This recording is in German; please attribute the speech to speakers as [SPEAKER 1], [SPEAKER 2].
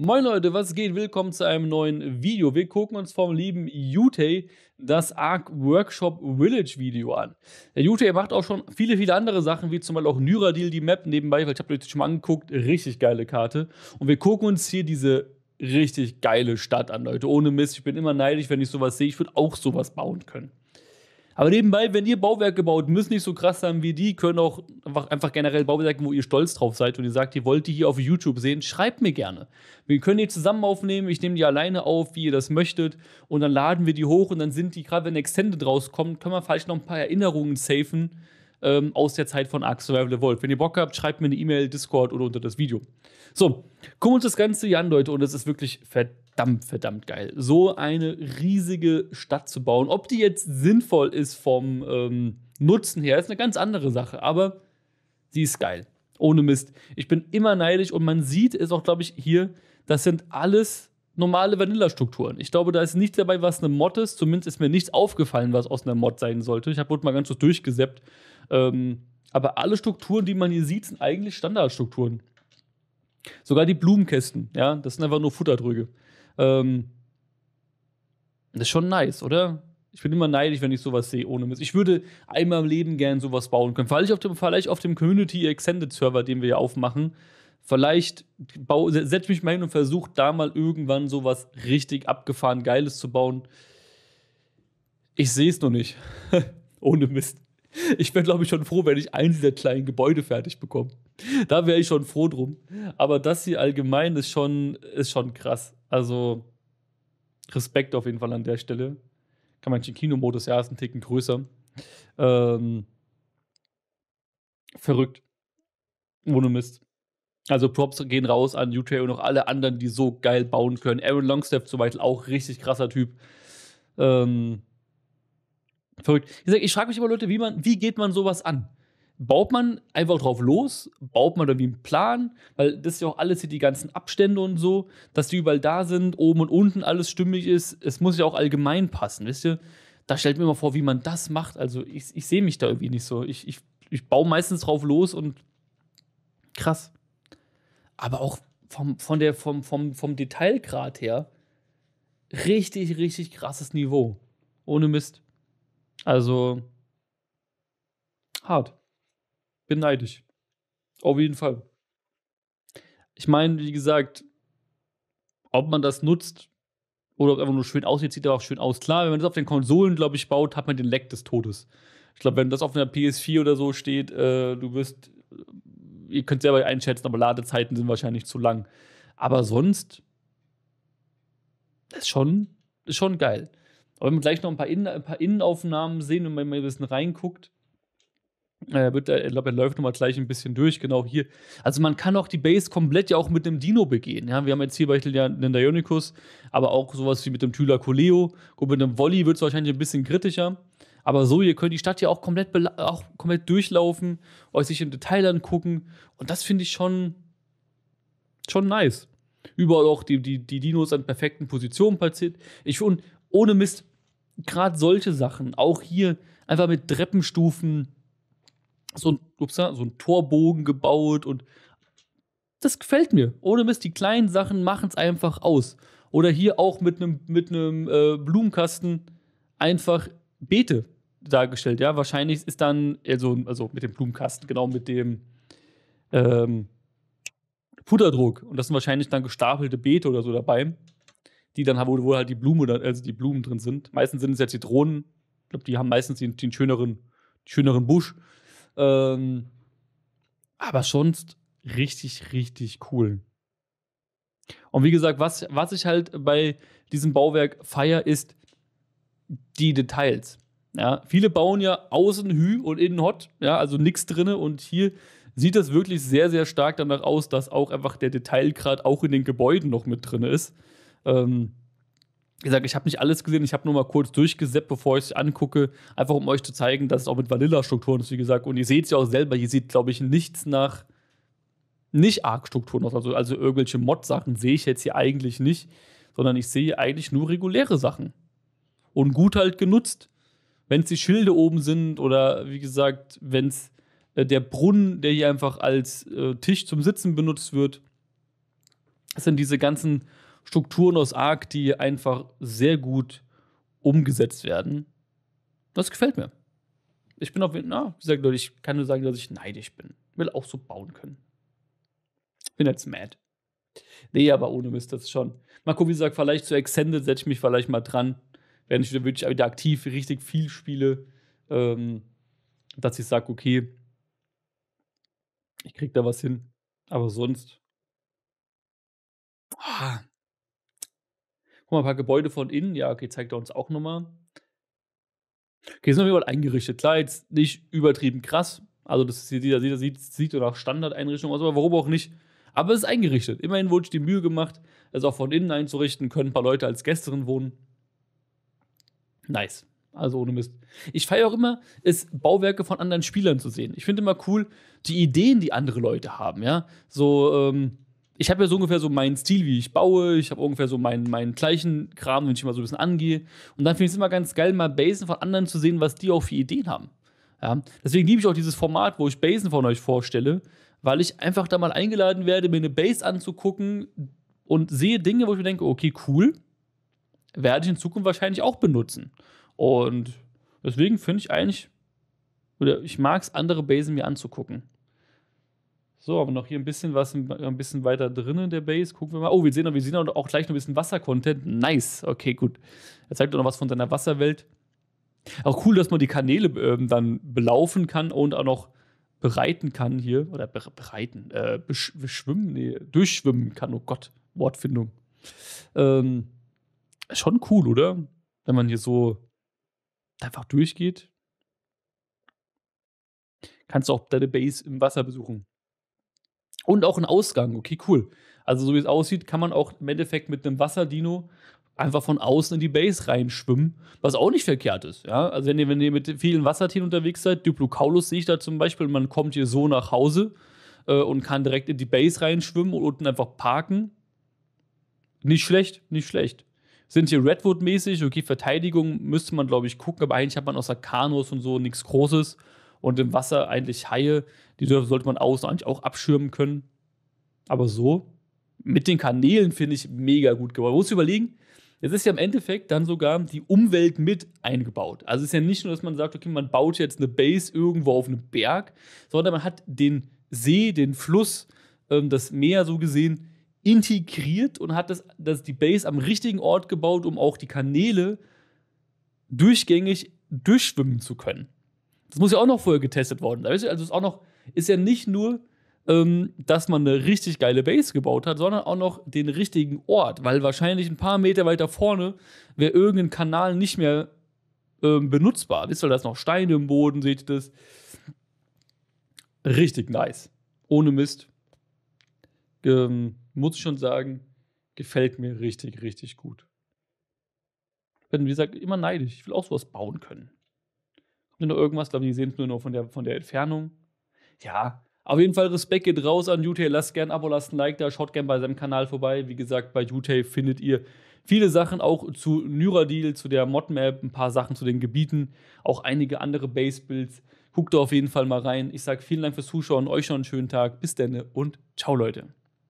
[SPEAKER 1] Moin Leute, was geht? Willkommen zu einem neuen Video. Wir gucken uns vom lieben Yutei das Arc Workshop Village Video an. Der Yutei macht auch schon viele, viele andere Sachen, wie zum Beispiel auch Nyradil, die Map nebenbei, weil ich habe euch schon mal angeguckt, richtig geile Karte. Und wir gucken uns hier diese richtig geile Stadt an, Leute. Ohne Mist, ich bin immer neidisch, wenn ich sowas sehe. Ich würde auch sowas bauen können. Aber nebenbei, wenn ihr Bauwerke baut, müssen nicht so krass sein wie die, können auch einfach, einfach generell Bauwerke, wo ihr stolz drauf seid und ihr sagt, ihr wollt die hier auf YouTube sehen, schreibt mir gerne. Wir können die zusammen aufnehmen, ich nehme die alleine auf, wie ihr das möchtet und dann laden wir die hoch und dann sind die, gerade wenn Extended rauskommt, können wir vielleicht noch ein paar Erinnerungen safen ähm, aus der Zeit von Ark Survival Evolved. Wenn ihr Bock habt, schreibt mir eine E-Mail, Discord oder unter das Video. So, gucken wir uns das Ganze hier an, Leute, und es ist wirklich verdammt verdammt, verdammt geil. So eine riesige Stadt zu bauen, ob die jetzt sinnvoll ist vom ähm, Nutzen her, ist eine ganz andere Sache, aber sie ist geil. Ohne Mist. Ich bin immer neidisch und man sieht es auch, glaube ich, hier, das sind alles normale Vanilla-Strukturen. Ich glaube, da ist nichts dabei, was eine Mod ist. Zumindest ist mir nichts aufgefallen, was aus einer Mod sein sollte. Ich habe wohl mal ganz kurz durchgesäppt. Ähm, aber alle Strukturen, die man hier sieht, sind eigentlich Standardstrukturen. Sogar die Blumenkästen, ja, das sind einfach nur Futterdrüge. Ähm, das ist schon nice, oder? Ich bin immer neidisch, wenn ich sowas sehe, ohne Mist. Ich würde einmal im Leben gern sowas bauen können. Vielleicht auf dem, vielleicht auf dem Community Extended Server, den wir ja aufmachen. Vielleicht setze mich mal hin und versuche da mal irgendwann sowas richtig abgefahren Geiles zu bauen. Ich sehe es noch nicht. ohne Mist. Ich wäre, glaube ich, schon froh, wenn ich eins dieser kleinen Gebäude fertig bekomme. da wäre ich schon froh drum. Aber das hier allgemein ist schon, ist schon krass. Also Respekt auf jeden Fall an der Stelle. Kann man den Kinomodus ja ist ein Ticken größer. Ähm, verrückt. Ohne Mist. Also Props gehen raus an UTA und auch alle anderen, die so geil bauen können. Aaron Longstaff zum Beispiel auch richtig krasser Typ. Ähm, verrückt. Ich, sag, ich frage mich immer, Leute, wie, man, wie geht man sowas an? baut man einfach drauf los, baut man da wie einen Plan, weil das ist ja auch alles hier die ganzen Abstände und so, dass die überall da sind, oben und unten alles stimmig ist. Es muss ja auch allgemein passen, wisst ihr? Da stellt mir immer vor, wie man das macht. Also ich, ich sehe mich da irgendwie nicht so. Ich, ich, ich baue meistens drauf los und krass. Aber auch vom, von der, vom, vom, vom Detailgrad her, richtig, richtig krasses Niveau. Ohne Mist. Also hart bin neidisch. Auf jeden Fall. Ich meine, wie gesagt, ob man das nutzt oder ob es einfach nur schön aussieht, sieht er auch schön aus. Klar, wenn man das auf den Konsolen, glaube ich, baut, hat man den Leck des Todes. Ich glaube, wenn das auf einer PS4 oder so steht, äh, du wirst, ihr könnt selber einschätzen, aber Ladezeiten sind wahrscheinlich zu lang. Aber sonst, das ist schon, ist schon geil. Aber wenn wir gleich noch ein paar, Innen, ein paar Innenaufnahmen sehen, und man mal ein bisschen reinguckt, äh, wird, ich glaube, er läuft nochmal gleich ein bisschen durch, genau hier. Also man kann auch die Base komplett ja auch mit einem Dino begehen. Ja? Wir haben jetzt hier beispielsweise ja den Dionicus, aber auch sowas wie mit dem Thylacoleo. Gut, mit einem Volley wird es wahrscheinlich ein bisschen kritischer. Aber so, ihr könnt die Stadt ja auch komplett, auch komplett durchlaufen, euch sich im Detail angucken. Und das finde ich schon, schon nice. Überall auch die, die, die Dinos an perfekten Positionen platziert. Ich, und ohne Mist, gerade solche Sachen, auch hier einfach mit Treppenstufen, so ein, ups, so ein Torbogen gebaut und das gefällt mir. Ohne Mist, die kleinen Sachen machen es einfach aus. Oder hier auch mit einem mit äh, Blumenkasten einfach Beete dargestellt. Ja, wahrscheinlich ist dann also also mit dem Blumenkasten genau mit dem ähm, Puderdruck und das sind wahrscheinlich dann gestapelte Beete oder so dabei, die dann wo, wo halt die Blume also die Blumen drin sind. Meistens sind es ja Zitronen. Ich glaube, die haben meistens den, den schöneren schöneren Busch. Ähm, aber sonst richtig, richtig cool. Und wie gesagt, was, was ich halt bei diesem Bauwerk feier, ist die Details. Ja, viele bauen ja außen Hü und innen Hot, ja, also nichts drinne und hier sieht das wirklich sehr, sehr stark danach aus, dass auch einfach der Detailgrad auch in den Gebäuden noch mit drin ist. Ähm, wie gesagt, ich habe nicht alles gesehen, ich habe nur mal kurz durchgeseppt, bevor ich es angucke, einfach um euch zu zeigen, dass es auch mit Vanilla-Strukturen ist, wie gesagt. Und ihr seht es ja auch selber, ihr seht, glaube ich, nichts nach nicht Arc-Strukturen aus. Also, also irgendwelche Mod-Sachen sehe ich jetzt hier eigentlich nicht, sondern ich sehe eigentlich nur reguläre Sachen. Und gut halt genutzt. Wenn es die Schilde oben sind oder wie gesagt, wenn es äh, der Brunnen, der hier einfach als äh, Tisch zum Sitzen benutzt wird, das sind diese ganzen Strukturen aus Arc, die einfach sehr gut umgesetzt werden. Das gefällt mir. Ich bin auf jeden Fall, wie gesagt, Leute, ich kann nur sagen, dass ich neidisch bin. Will auch so bauen können. Bin jetzt mad. Nee, aber ohne Mist, das ist schon. Marco, wie gesagt, vielleicht zu Extended setze ich mich vielleicht mal dran, wenn ich wieder wirklich wieder aktiv richtig viel spiele, ähm, dass ich sage, okay, ich krieg da was hin. Aber sonst Guck mal, ein paar Gebäude von innen. Ja, okay, zeigt er uns auch nochmal. Okay, sind auf jeden eingerichtet. Klar, jetzt nicht übertrieben krass. Also, das ist hier, jeder sieht, sieht, sieht oder auch Standardeinrichtung aus, aber warum auch nicht? Aber es ist eingerichtet. Immerhin wurde ich die Mühe gemacht, es auch von innen einzurichten. Können ein paar Leute als Gäste drin wohnen. Nice. Also ohne Mist. Ich feiere auch immer, es Bauwerke von anderen Spielern zu sehen. Ich finde immer cool, die Ideen, die andere Leute haben, ja. So, ähm, ich habe ja so ungefähr so meinen Stil, wie ich baue. Ich habe ungefähr so meinen, meinen gleichen Kram, den ich immer so ein bisschen angehe. Und dann finde ich es immer ganz geil, mal Basen von anderen zu sehen, was die auch für Ideen haben. Ja? Deswegen liebe ich auch dieses Format, wo ich Basen von euch vorstelle, weil ich einfach da mal eingeladen werde, mir eine Base anzugucken und sehe Dinge, wo ich mir denke, okay, cool, werde ich in Zukunft wahrscheinlich auch benutzen. Und deswegen finde ich eigentlich, oder ich mag es, andere Basen mir anzugucken. So, haben wir noch hier ein bisschen was, ein bisschen weiter drin in der Base. Gucken wir mal. Oh, wir sehen, wir sehen auch gleich noch ein bisschen Wasser-Content. Nice. Okay, gut. Er zeigt auch noch was von seiner Wasserwelt. Auch cool, dass man die Kanäle ähm, dann belaufen kann und auch noch bereiten kann hier. Oder be bereiten, äh, besch beschwimmen, nee, durchschwimmen kann. Oh Gott, Wortfindung. Ähm, schon cool, oder? Wenn man hier so einfach durchgeht. Kannst du auch deine Base im Wasser besuchen. Und auch ein Ausgang. Okay, cool. Also, so wie es aussieht, kann man auch im Endeffekt mit einem Wasserdino einfach von außen in die Base reinschwimmen, was auch nicht verkehrt ist. Ja? Also, wenn ihr, wenn ihr mit vielen Wassertieren unterwegs seid, Diplocaulus sehe ich da zum Beispiel, man kommt hier so nach Hause äh, und kann direkt in die Base reinschwimmen und unten einfach parken. Nicht schlecht, nicht schlecht. Sind hier Redwood-mäßig, okay, Verteidigung müsste man, glaube ich, gucken, aber eigentlich hat man außer Kanus und so nichts Großes und im Wasser eigentlich Haie. Die sollte man außen eigentlich auch abschirmen können. Aber so, mit den Kanälen finde ich mega gut geworden. Man muss überlegen, jetzt ist ja im Endeffekt dann sogar die Umwelt mit eingebaut. Also es ist ja nicht nur, dass man sagt, okay, man baut jetzt eine Base irgendwo auf einem Berg, sondern man hat den See, den Fluss, ähm, das Meer so gesehen integriert und hat das, das die Base am richtigen Ort gebaut, um auch die Kanäle durchgängig durchschwimmen zu können. Das muss ja auch noch vorher getestet worden sein. Also ist auch noch, ist ja nicht nur, ähm, dass man eine richtig geile Base gebaut hat, sondern auch noch den richtigen Ort, weil wahrscheinlich ein paar Meter weiter vorne wäre irgendein Kanal nicht mehr ähm, benutzbar. Wisst ihr, da ist noch Steine im Boden, seht ihr das? Richtig nice. Ohne Mist. Ähm, muss ich schon sagen, gefällt mir richtig, richtig gut. Ich Bin, wie gesagt, immer neidisch. Ich will auch sowas bauen können oder irgendwas. Ich glaube, die sehen es nur von der, von der Entfernung. Ja, auf jeden Fall Respekt geht raus an Jutay. Lasst gern ein Abo, lasst ein Like da, schaut gern bei seinem Kanal vorbei. Wie gesagt, bei Jutay findet ihr viele Sachen auch zu Nyradil, zu der Modmap, ein paar Sachen zu den Gebieten, auch einige andere Base-Builds. Guckt da auf jeden Fall mal rein. Ich sage vielen Dank fürs Zuschauen, euch noch einen schönen Tag. Bis dann und ciao, Leute.